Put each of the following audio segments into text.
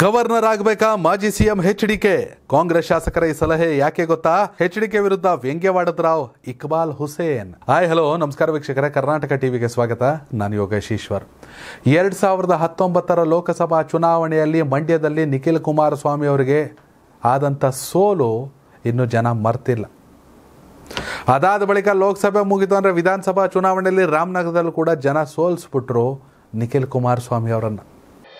governor ಆಗಬೇಕಾ ಮಾಜಿ CM H DK Congress ಶಾಸಕರ ಈ ಸಲಹೆ ಯಾಕೆ ಗೊತ್ತಾ ಎಚ್ ಡಿಕೆ ವಿರುದ್ಧ ವ್ಯಂಗ್ಯವಾಡದ್ರಾವ್ ಇಕ್ಬಾಲ್ ಹುಸೇನ್ ಹಾಯ್ ಹಲೋ ನಮಸ್ಕಾರ ವೀಕ್ಷಕರೇ ಕರ್ನಾಟಕ ಟಿವಿಗೆ ಸ್ವಾಗತ ನಾನು ಯೋಗೇಶ್ ಈಶ್ವರ್ ಎರಡ್ ಸಾವಿರದ ಹತ್ತೊಂಬತ್ತರ ಲೋಕಸಭಾ ಚುನಾವಣೆಯಲ್ಲಿ ಮಂಡ್ಯದಲ್ಲಿ ನಿಖಿಲ್ ಕುಮಾರಸ್ವಾಮಿ ಅವರಿಗೆ ಆದಂಥ ಸೋಲು ಇನ್ನು ಜನ ಮರ್ತಿಲ್ಲ ಅದಾದ ಬಳಿಕ ಲೋಕಸಭೆ ಮುಗಿತು ಅಂದರೆ ವಿಧಾನಸಭಾ ಚುನಾವಣೆಯಲ್ಲಿ ರಾಮನಗರದಲ್ಲೂ ಕೂಡ ಜನ ಸೋಲಿಸ್ಬಿಟ್ರು ನಿಖಿಲ್ ಕುಮಾರಸ್ವಾಮಿ ಅವರನ್ನು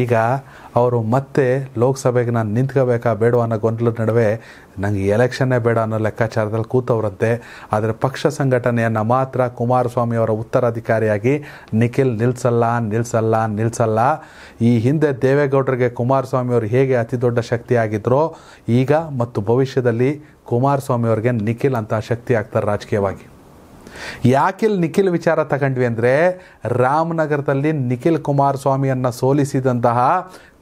ಈಗ ಅವರು ಮತ್ತೆ ಲೋಕಸಭೆಗೆ ನಾನು ನಿಂತ್ಕೋಬೇಕಾ ಬೇಡ ಅನ್ನೋ ಗೊಂದಲದ ನಡುವೆ ನನಗೆ ಎಲೆಕ್ಷನ್ನೇ ಬೇಡ ಅನ್ನೋ ಲೆಕ್ಕಾಚಾರದಲ್ಲಿ ಕೂತವರಂತೆ ಆದರೆ ಪಕ್ಷ ಸಂಘಟನೆಯನ್ನು ಮಾತ್ರ ಕುಮಾರಸ್ವಾಮಿಯವರ ಉತ್ತರಾಧಿಕಾರಿಯಾಗಿ ನಿಖಿಲ್ ನಿಲ್ಲಿಸಲ್ಲ ನಿಲ್ಲಿಸಲ್ಲ ನಿಲ್ಲಿಸಲ್ಲ ಈ ಹಿಂದೆ ದೇವೇಗೌಡರಿಗೆ ಕುಮಾರಸ್ವಾಮಿಯವರು ಹೇಗೆ ಅತಿ ದೊಡ್ಡ ಶಕ್ತಿ ಈಗ ಮತ್ತು ಭವಿಷ್ಯದಲ್ಲಿ ಕುಮಾರಸ್ವಾಮಿಯವ್ರಿಗೆ ನಿಖಿಲ್ ಅಂತ ಶಕ್ತಿ ಆಗ್ತಾರೆ ರಾಜಕೀಯವಾಗಿ ಯಾಕಿಲ್ ನಿಖಿಲ್ ವಿಚಾರ ತಗೊಂಡ್ವಿ ಅಂದರೆ ರಾಮನಗರದಲ್ಲಿ ನಿಖಿಲ್ ಕುಮಾರಸ್ವಾಮಿಯನ್ನು ಸೋಲಿಸಿದಂತಹ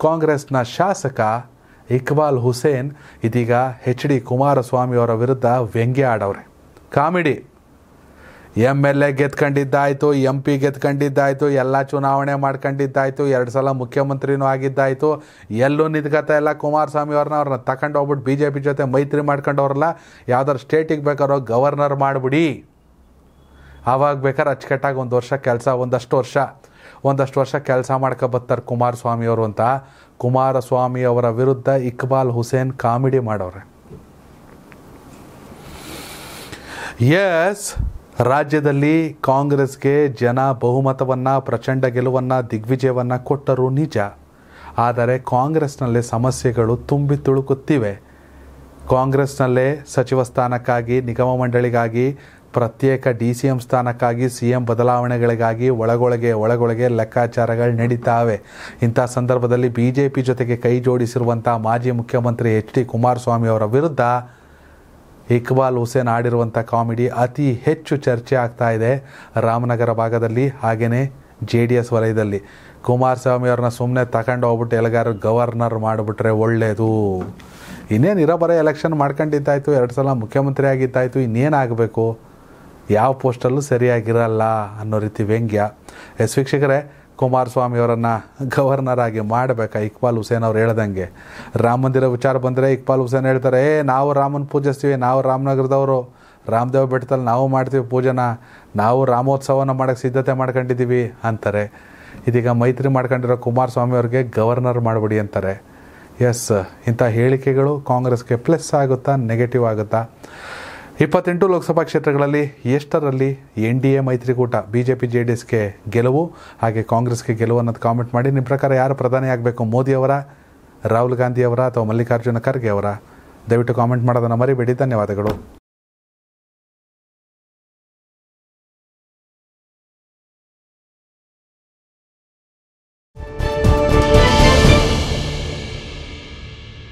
ಕಾಂಗ್ರೆಸ್ನ ಶಾಸಕ ಇಕ್ಬಾಲ್ ಹುಸೇನ್ ಇದೀಗ ಎಚ್ ಡಿ ಕುಮಾರಸ್ವಾಮಿಯವರ ವಿರುದ್ಧ ವ್ಯಂಗ್ಯ ಆಡವ್ರೆ ಕಾಮಿಡಿ ಎಮ್ ಎಲ್ ಎ ಗೆದ್ಕೊಂಡಿದ್ದಾಯಿತು ಎಂ ಪಿ ಗೆದ್ಕೊಂಡಿದ್ದಾಯಿತು ಎಲ್ಲ ಚುನಾವಣೆ ಮಾಡ್ಕೊಂಡಿದ್ದಾಯಿತು ಎರಡು ಸಲ ಮುಖ್ಯಮಂತ್ರಿನೂ ಆಗಿದ್ದಾಯಿತು ಎಲ್ಲೂ ನಿಂತ್ಕೊತಾ ಎಲ್ಲ ಕುಮಾರಸ್ವಾಮಿಯವ್ರನ್ನ ಅವ್ರನ್ನ ತಗೊಂಡು ಹೋಗ್ಬಿಟ್ಟು ಬಿ ಜೆ ಪಿ ಜೊತೆ ಮೈತ್ರಿ ಮಾಡ್ಕೊಂಡವ್ರಲ್ಲ ಯಾವ್ದಾರು ಸ್ಟೇಟಿಗೆ ಬೇಕಾದ್ರೋ ಗವರ್ನರ್ ಮಾಡಿಬಿಡಿ ಆವಾಗ ಬೇಕಾದ್ರೆ ಅಚ್ಚುಕಟ್ಟಾಗಿ ಒಂದು ವರ್ಷ ಕೆಲಸ ಒಂದಷ್ಟು ವರ್ಷ ಒಂದಷ್ಟು ವರ್ಷ ಕೆಲಸ ಕುಮಾರಸ್ವಾಮಿ ಕುಮಾರಸ್ವಾಮಿಯವರು ಅಂತ ಕುಮಾರಸ್ವಾಮಿ ಅವರ ವಿರುದ್ಧ ಇಕ್ಬಾಲ್ ಹುಸೇನ್ ಕಾಮಿಡಿ ಮಾಡೋರೆ ಎಸ್ ರಾಜ್ಯದಲ್ಲಿ ಕಾಂಗ್ರೆಸ್ಗೆ ಜನ ಬಹುಮತವನ್ನು ಪ್ರಚಂಡ ಗೆಲುವನ್ನು ದಿಗ್ವಿಜಯವನ್ನು ಕೊಟ್ಟರು ನಿಜ ಆದರೆ ಕಾಂಗ್ರೆಸ್ನಲ್ಲೇ ಸಮಸ್ಯೆಗಳು ತುಂಬಿ ತುಳುಕುತ್ತಿವೆ ಕಾಂಗ್ರೆಸ್ನಲ್ಲೇ ಸಚಿವ ಸ್ಥಾನಕ್ಕಾಗಿ ನಿಗಮ ಮಂಡಳಿಗಾಗಿ ಪ್ರತ್ಯೇಕ ಡಿ ಸಿ ಎಂ ಸ್ಥಾನಕ್ಕಾಗಿ ಸಿ ಎಂ ಬದಲಾವಣೆಗಳಿಗಾಗಿ ಒಳಗೊಳಗೆ ಒಳಗೊಳಗೆ ಲೆಕ್ಕಾಚಾರಗಳು ನಡೀತಾವೆ ಇಂಥ ಸಂದರ್ಭದಲ್ಲಿ ಬಿ ಜೆ ಪಿ ಜೊತೆಗೆ ಕೈ ಜೋಡಿಸಿರುವಂಥ ಮಾಜಿ ಮುಖ್ಯಮಂತ್ರಿ ಎಚ್ ಡಿ ಕುಮಾರಸ್ವಾಮಿ ಅವರ ವಿರುದ್ಧ ಇಕ್ಬಾಲ್ ಹುಸೇನ್ ಆಡಿರುವಂಥ ಕಾಮಿಡಿ ಅತಿ ಹೆಚ್ಚು ಚರ್ಚೆ ಆಗ್ತಾ ಇದೆ ರಾಮನಗರ ಭಾಗದಲ್ಲಿ ಹಾಗೆಯೇ ಜೆ ಡಿ ಎಸ್ ವಲಯದಲ್ಲಿ ಕುಮಾರಸ್ವಾಮಿ ಅವ್ರನ್ನ ಸುಮ್ಮನೆ ತಗೊಂಡು ಹೋಗ್ಬಿಟ್ಟು ಎಲ್ಲಗಾರು ಗವರ್ನರ್ ಮಾಡಿಬಿಟ್ರೆ ಒಳ್ಳೆಯದು ಇನ್ನೇನು ಇರೋ ಬರೋ ಎಲೆಕ್ಷನ್ ಮಾಡ್ಕೊಂಡಿದ್ದಾಯಿತು ಎರಡು ಸಲ ಮುಖ್ಯಮಂತ್ರಿ ಆಗಿದ್ದಾಯಿತು ಇನ್ನೇನಾಗಬೇಕು ಯಾವ ಪೋಸ್ಟಲ್ಲೂ ಸರಿಯಾಗಿರಲ್ಲ ಅನ್ನೋ ರೀತಿ ವ್ಯಂಗ್ಯ ಎಸ್ ವೀಕ್ಷಕರೇ ಕುಮಾರಸ್ವಾಮಿಯವರನ್ನು ಗವರ್ನರ್ ಆಗಿ ಮಾಡಬೇಕಾ ಇಕ್ಬಾಲ್ ಹುಸೇನ್ ಅವ್ರು ಹೇಳ್ದಂಗೆ ರಾಮ ಮಂದಿರ ವಿಚಾರ ಬಂದರೆ ಇಕ್ಬಾಲ್ ಹುಸೇನ್ ಹೇಳ್ತಾರೆ ಏ ನಾವು ರಾಮನ ಪೂಜಿಸ್ತೀವಿ ನಾವು ರಾಮನಗರದವರು ರಾಮದೇವ ಬೆಟ್ಟದಲ್ಲಿ ನಾವು ಮಾಡ್ತೀವಿ ಪೂಜೆನ ನಾವು ರಾಮೋತ್ಸವನ ಮಾಡೋಕ್ಕೆ ಸಿದ್ಧತೆ ಮಾಡ್ಕೊಂಡಿದ್ದೀವಿ ಅಂತಾರೆ ಇದೀಗ ಮೈತ್ರಿ ಮಾಡ್ಕೊಂಡಿರೋ ಅವ್ರಿಗೆ ಗವರ್ನರ್ ಮಾಡಿಬಿಡಿ ಅಂತಾರೆ ಎಸ್ ಇಂಥ ಹೇಳಿಕೆಗಳು ಕಾಂಗ್ರೆಸ್ಗೆ ಪ್ಲಸ್ ಆಗುತ್ತಾ ನೆಗೆಟಿವ್ ಆಗುತ್ತಾ ಇಪ್ಪತ್ತೆಂಟು ಲೋಕಸಭಾ ಕ್ಷೇತ್ರಗಳಲ್ಲಿ ಎಷ್ಟರಲ್ಲಿ ಎನ್ ಡಿ ಎ ಮೈತ್ರಿಕೂಟ B J P J D ಎಸ್ಗೆ ಗೆಲುವು ಹಾಗೆ ಕಾಂಗ್ರೆಸ್ಗೆ ಗೆಲುವು ಅನ್ನೋದು ಕಾಮೆಂಟ್ ಮಾಡಿ ನಿಮ್ಮ ಪ್ರಕಾರ ಯಾರು ಪ್ರಧಾನಿ ಆಗಬೇಕು ಮೋದಿಯವರ ರಾಹುಲ್ ಗಾಂಧಿಯವರ ಅಥವಾ ಮಲ್ಲಿಕಾರ್ಜುನ ಖರ್ಗೆ ಅವರ ದಯವಿಟ್ಟು ಕಾಮೆಂಟ್ ಮಾಡೋದನ್ನು ಮರಿಬೇಡಿ ಧನ್ಯವಾದಗಳು